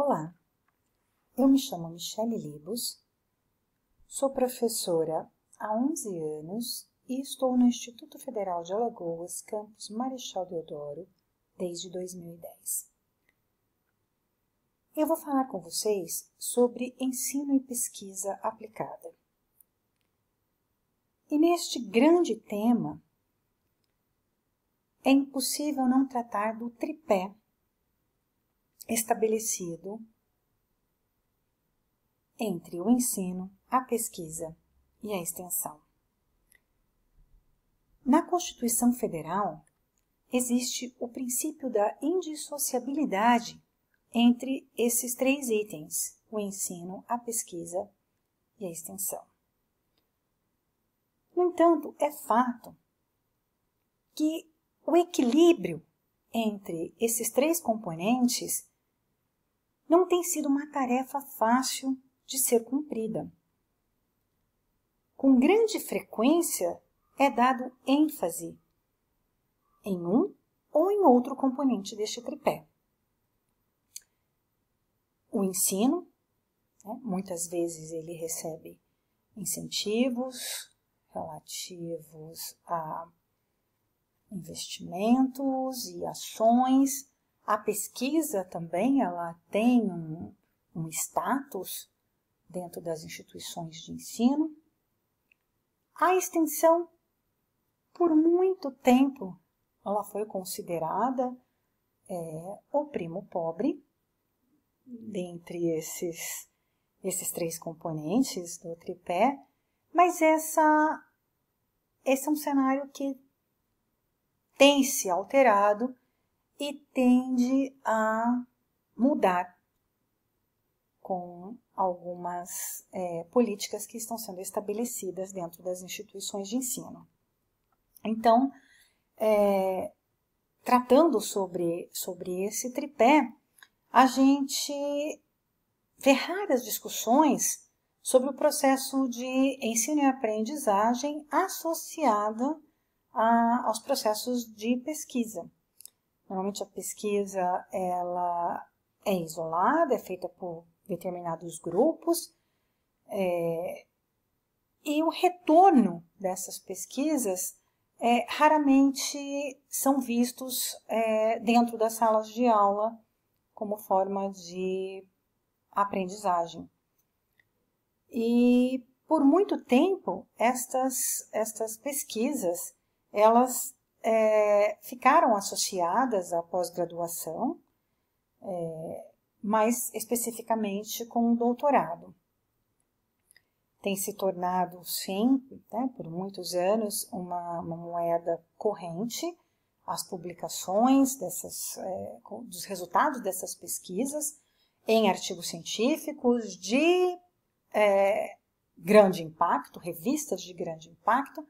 Olá, eu me chamo Michele Libos, sou professora há 11 anos e estou no Instituto Federal de Alagoas, campus Marechal Deodoro, desde 2010. Eu vou falar com vocês sobre ensino e pesquisa aplicada. E neste grande tema, é impossível não tratar do tripé estabelecido entre o ensino, a pesquisa e a extensão. Na Constituição Federal existe o princípio da indissociabilidade entre esses três itens: o ensino, a pesquisa e a extensão. No entanto, é fato que o equilíbrio entre esses três componentes não tem sido uma tarefa fácil de ser cumprida. Com grande frequência é dado ênfase em um ou em outro componente deste tripé. O ensino, né, muitas vezes ele recebe incentivos relativos a investimentos e ações a pesquisa também ela tem um, um status dentro das instituições de ensino. A extensão, por muito tempo, ela foi considerada é, o primo pobre, dentre esses, esses três componentes do tripé, mas essa, esse é um cenário que tem se alterado e tende a mudar com algumas é, políticas que estão sendo estabelecidas dentro das instituições de ensino. Então, é, tratando sobre, sobre esse tripé, a gente vê raras discussões sobre o processo de ensino e aprendizagem associado a, aos processos de pesquisa. Normalmente a pesquisa ela é isolada, é feita por determinados grupos, é, e o retorno dessas pesquisas é, raramente são vistos é, dentro das salas de aula como forma de aprendizagem. E por muito tempo estas, estas pesquisas elas é, ficaram associadas à pós-graduação, é, mais especificamente com o doutorado. Tem se tornado, sim, né, por muitos anos, uma, uma, moeda corrente as publicações dessas, é, dos resultados dessas pesquisas em artigos científicos de é, grande impacto, revistas de grande impacto,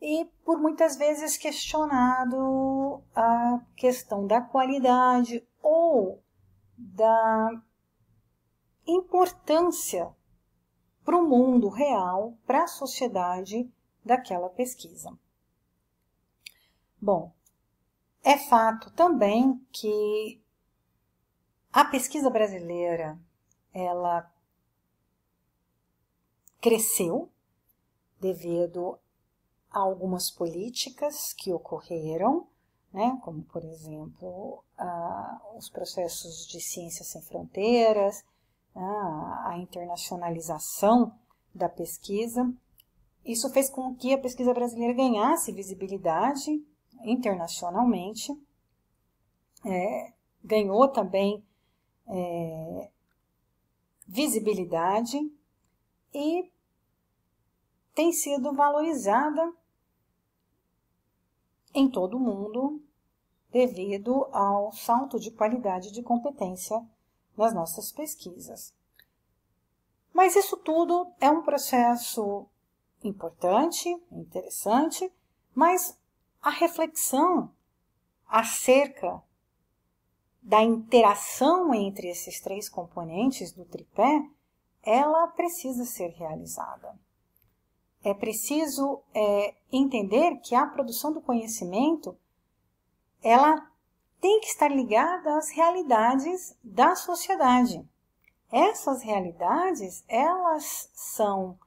e por muitas vezes questionado a questão da qualidade ou da importância para o mundo real, para a sociedade daquela pesquisa. Bom, é fato também que a pesquisa brasileira ela cresceu devido algumas políticas que ocorreram, né, como por exemplo os processos de ciências sem fronteiras, né, a internacionalização da pesquisa. Isso fez com que a pesquisa brasileira ganhasse visibilidade internacionalmente, é, ganhou também é, visibilidade e tem sido valorizada em todo o mundo devido ao salto de qualidade de competência nas nossas pesquisas. Mas isso tudo é um processo importante, interessante, mas a reflexão acerca da interação entre esses três componentes do tripé, ela precisa ser realizada é preciso é, entender que a produção do conhecimento ela tem que estar ligada às realidades da sociedade. Essas realidades elas são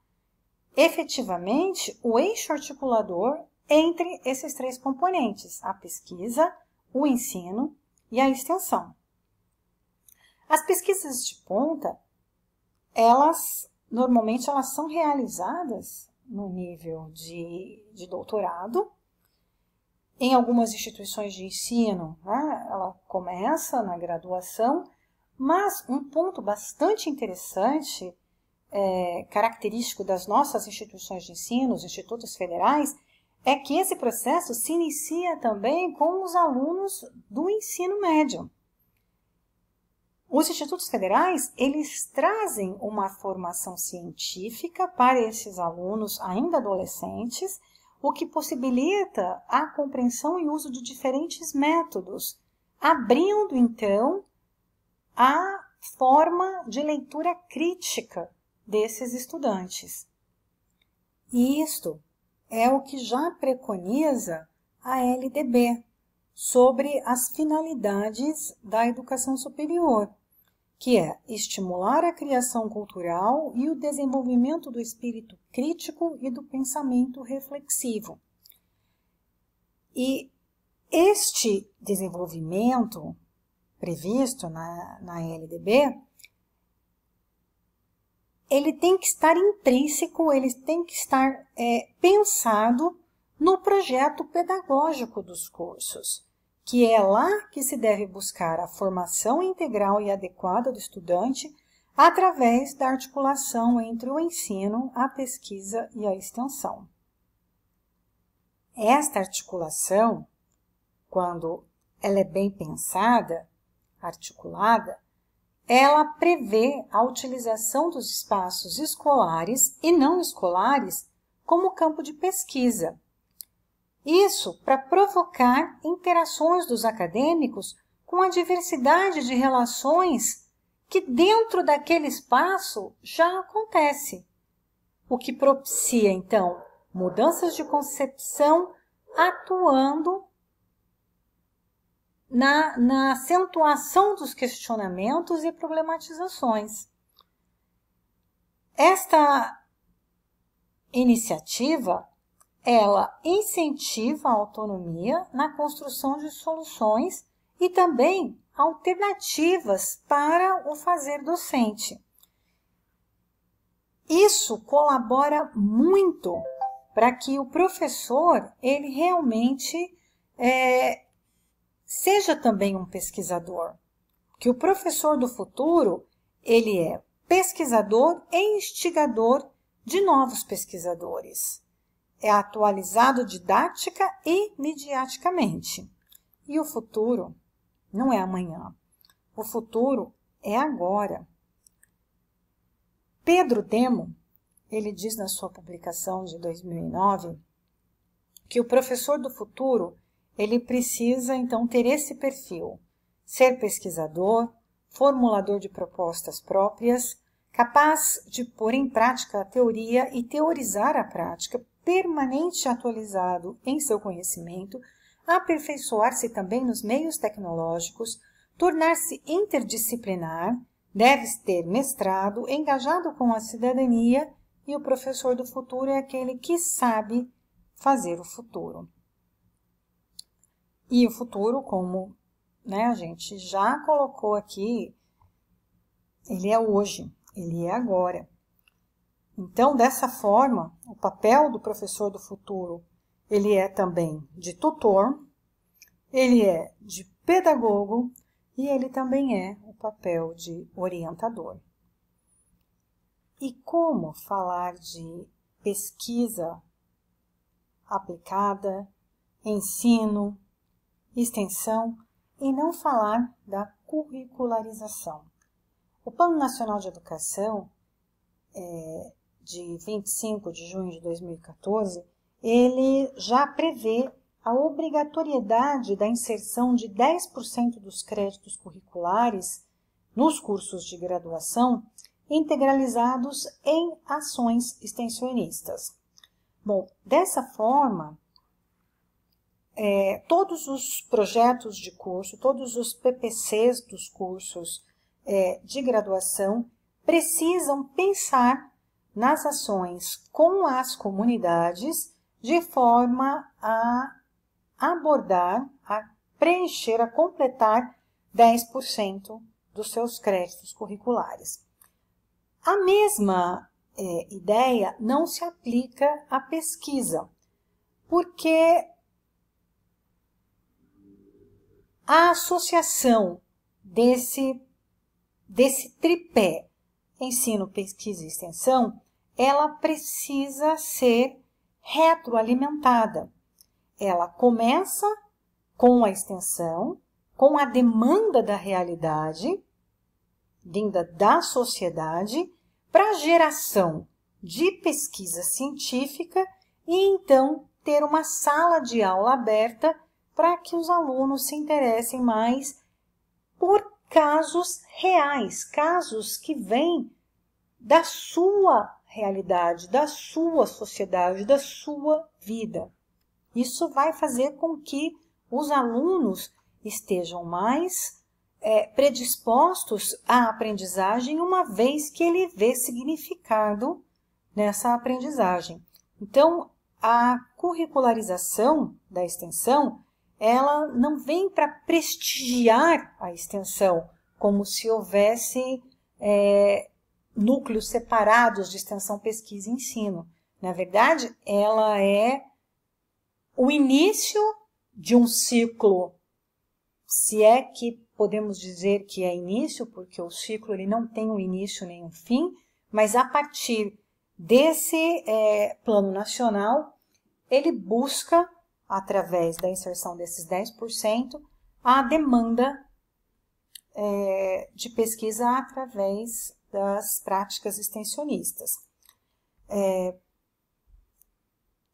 efetivamente o eixo articulador entre esses três componentes: a pesquisa, o ensino e a extensão. As pesquisas de ponta, elas normalmente elas são realizadas no nível de, de doutorado. Em algumas instituições de ensino, né, ela começa na graduação, mas um ponto bastante interessante, é, característico das nossas instituições de ensino, os institutos federais, é que esse processo se inicia também com os alunos do ensino médio. Os institutos federais, eles trazem uma formação científica para esses alunos ainda adolescentes, o que possibilita a compreensão e uso de diferentes métodos, abrindo então a forma de leitura crítica desses estudantes. E isto é o que já preconiza a LDB sobre as finalidades da educação superior que é estimular a criação cultural e o desenvolvimento do espírito crítico e do pensamento reflexivo. E este desenvolvimento previsto na, na LDB, ele tem que estar intrínseco, ele tem que estar é, pensado no projeto pedagógico dos cursos que é lá que se deve buscar a formação integral e adequada do estudante através da articulação entre o ensino, a pesquisa e a extensão. Esta articulação, quando ela é bem pensada, articulada, ela prevê a utilização dos espaços escolares e não escolares como campo de pesquisa, isso para provocar interações dos acadêmicos com a diversidade de relações que dentro daquele espaço já acontece, o que propicia então mudanças de concepção atuando na, na, acentuação dos questionamentos e problematizações. Esta iniciativa ela incentiva a autonomia na construção de soluções e também alternativas para o fazer docente. Isso colabora muito para que o professor ele realmente é, seja também um pesquisador, que o professor do futuro ele é pesquisador e instigador de novos pesquisadores é atualizado didática e midiaticamente. E o futuro não é amanhã. O futuro é agora. Pedro Demo, ele diz na sua publicação de 2009 que o professor do futuro, ele precisa então ter esse perfil: ser pesquisador, formulador de propostas próprias, capaz de pôr em prática a teoria e teorizar a prática, permanente atualizado em seu conhecimento, aperfeiçoar-se também nos meios tecnológicos, tornar-se interdisciplinar, deve ter mestrado, engajado com a cidadania e o professor do futuro é aquele que sabe fazer o futuro. E o futuro, como né, a gente já colocou aqui, ele é hoje, ele é agora. Então, dessa forma, o papel do professor do futuro, ele é também de tutor, ele é de pedagogo e ele também é o papel de orientador. E como falar de pesquisa aplicada, ensino, extensão e não falar da curricularização. O Plano Nacional de Educação é, de 25 de junho de 2014, ele já prevê a obrigatoriedade da inserção de 10% dos créditos curriculares nos cursos de graduação integralizados em ações extensionistas. Bom, dessa forma, é, todos os projetos de curso, todos os PPCs dos cursos é, de graduação precisam pensar nas ações com as comunidades, de forma a abordar, a preencher, a completar 10% dos seus créditos curriculares. A mesma é, ideia não se aplica à pesquisa, porque a associação desse, desse tripé ensino, pesquisa e extensão ela precisa ser retroalimentada. Ela começa com a extensão, com a demanda da realidade, vinda da sociedade, para a geração de pesquisa científica e então ter uma sala de aula aberta para que os alunos se interessem mais por casos reais, casos que vêm da sua realidade, da sua sociedade, da sua vida. Isso vai fazer com que os alunos estejam mais é, predispostos à aprendizagem, uma vez que ele vê significado nessa aprendizagem. Então, a curricularização da extensão, ela não vem para prestigiar a extensão, como se houvesse é, núcleos separados de extensão, pesquisa e ensino. Na verdade, ela é o início de um ciclo, se é que podemos dizer que é início, porque o ciclo ele não tem um início nem um fim, mas a partir desse é, plano nacional, ele busca, através da inserção desses 10%, a demanda é, de pesquisa através das práticas extensionistas. É,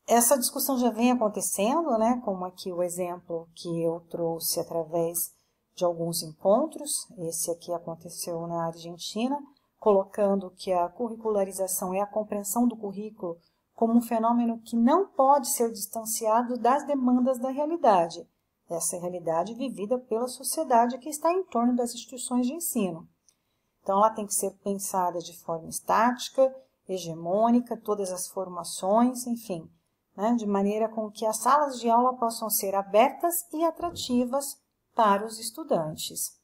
essa discussão já vem acontecendo, né, como aqui o exemplo que eu trouxe através de alguns encontros, esse aqui aconteceu na Argentina, colocando que a curricularização é a compreensão do currículo como um fenômeno que não pode ser distanciado das demandas da realidade, essa realidade vivida pela sociedade que está em torno das instituições de ensino. Então, ela tem que ser pensada de forma estática, hegemônica, todas as formações, enfim, né, de maneira com que as salas de aula possam ser abertas e atrativas para os estudantes.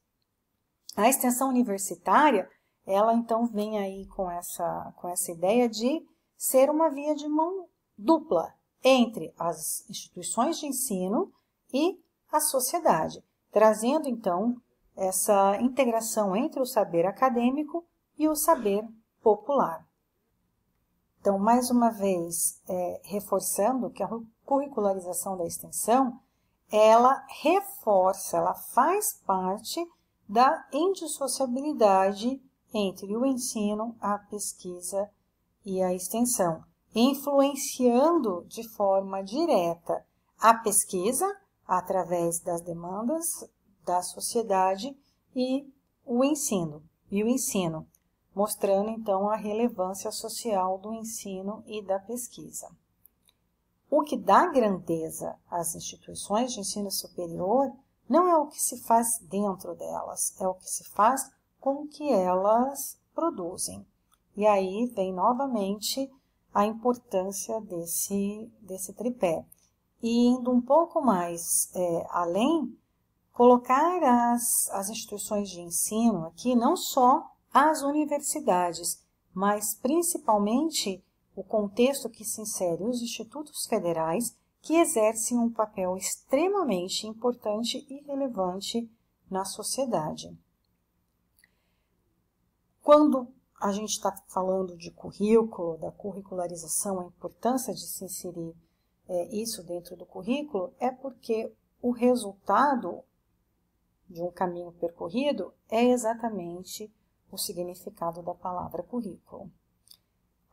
A extensão universitária, ela então vem aí com essa, com essa ideia de ser uma via de mão dupla entre as instituições de ensino e a sociedade, trazendo então essa integração entre o saber acadêmico e o saber popular. Então, mais uma vez, é, reforçando que a curricularização da extensão, ela reforça, ela faz parte da indissociabilidade entre o ensino, a pesquisa e a extensão, influenciando de forma direta a pesquisa através das demandas da sociedade e o ensino, e o ensino, mostrando então a relevância social do ensino e da pesquisa. O que dá grandeza às instituições de ensino superior não é o que se faz dentro delas, é o que se faz com o que elas produzem. E aí vem novamente a importância desse, desse tripé. E indo um pouco mais é, além, colocar as, as instituições de ensino aqui, não só as universidades, mas principalmente o contexto que se insere os institutos federais, que exercem um papel extremamente importante e relevante na sociedade. Quando a gente está falando de currículo, da curricularização, a importância de se inserir é, isso dentro do currículo, é porque o resultado de um caminho percorrido é exatamente o significado da palavra currículo.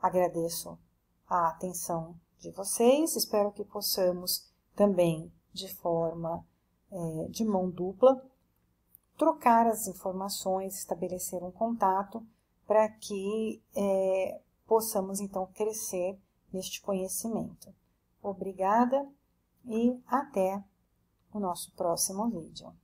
Agradeço a atenção de vocês, espero que possamos também, de forma é, de mão dupla, trocar as informações, estabelecer um contato para que é, possamos então crescer neste conhecimento. Obrigada e até o nosso próximo vídeo.